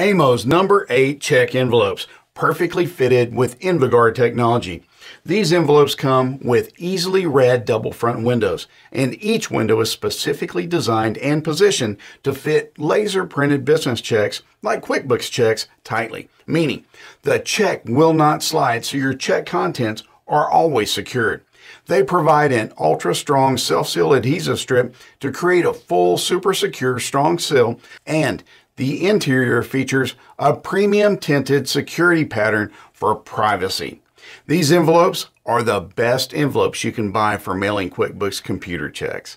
Amo's number eight check envelopes, perfectly fitted with Invaguard technology. These envelopes come with easily read double front windows, and each window is specifically designed and positioned to fit laser printed business checks like QuickBooks checks tightly, meaning the check will not slide so your check contents are always secured. They provide an ultra strong self seal adhesive strip to create a full super secure strong seal, and the interior features a premium tinted security pattern for privacy. These envelopes are the best envelopes you can buy for mailing QuickBooks computer checks.